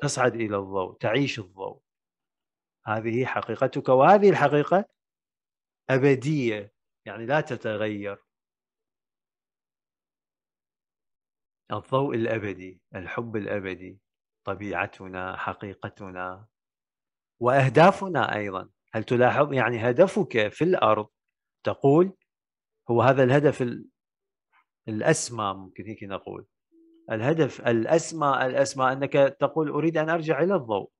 تصعد الى الضوء تعيش الضوء هذه حقيقتك وهذه الحقيقه ابديه يعني لا تتغير الضوء الابدي الحب الابدي طبيعتنا حقيقتنا واهدافنا ايضا هل تلاحظ يعني هدفك في الارض تقول هو هذا الهدف الاسمى ممكن هيك نقول الهدف الأسمى الأسمى أنك تقول أريد أن أرجع إلى الضوء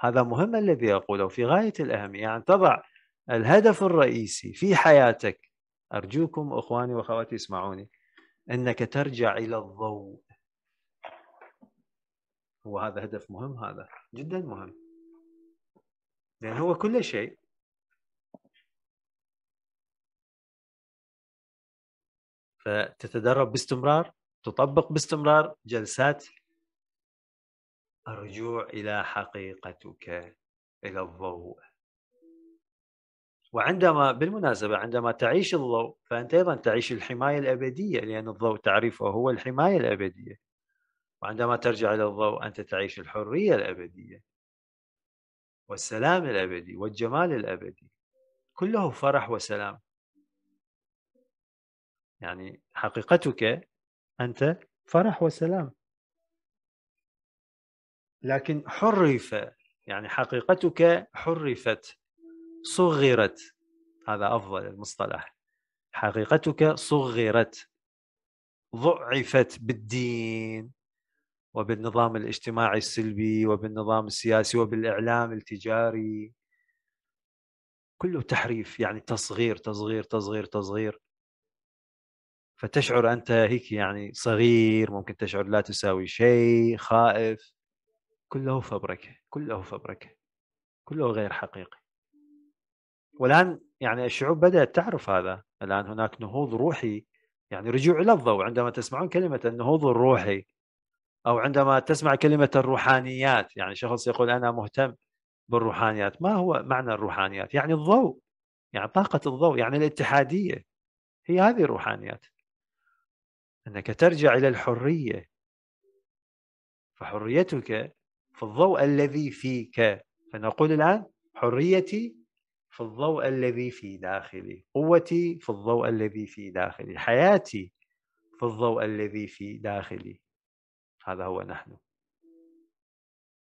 هذا مهم الذي أقوله في غاية الأهمية يعني تضع الهدف الرئيسي في حياتك أرجوكم أخواني وأخواتي اسمعوني أنك ترجع إلى الضوء هو هذا هدف مهم هذا جدا مهم لأن هو كل شيء فتتدرب باستمرار تطبق باستمرار جلسات الرجوع الى حقيقتك الى الضوء وعندما بالمناسبة عندما تعيش الضوء فأنت أيضا تعيش الحماية الأبدية لأن الضوء تعرفه هو الحماية الأبدية وعندما ترجع إلى الضوء أنت تعيش الحرية الأبدية والسلام الأبدي والجمال الأبدي كله فرح وسلام يعني حقيقتك أنت فرح وسلام لكن حرف يعني حقيقتك حرفت صغرت هذا أفضل المصطلح حقيقتك صغرت ضعفت بالدين وبالنظام الاجتماعي السلبي وبالنظام السياسي وبالإعلام التجاري كله تحريف يعني تصغير تصغير تصغير تصغير فتشعر انت هيك يعني صغير ممكن تشعر لا تساوي شيء خائف كله فبركه كله فبركه كله غير حقيقي والان يعني الشعوب بدات تعرف هذا الان هناك نهوض روحي يعني رجوع الى الضوء عندما تسمعون كلمه النهوض الروحي او عندما تسمع كلمه الروحانيات يعني شخص يقول انا مهتم بالروحانيات ما هو معنى الروحانيات يعني الضوء يعني طاقه الضوء يعني الاتحاديه هي هذه الروحانيات أنك ترجع إلى الحرية فحريتك في الضوء الذي فيك فنقول الآن حريتي في الضوء الذي في داخلي قوتي في الضوء الذي في داخلي حياتي في الضوء الذي في داخلي هذا هو نحن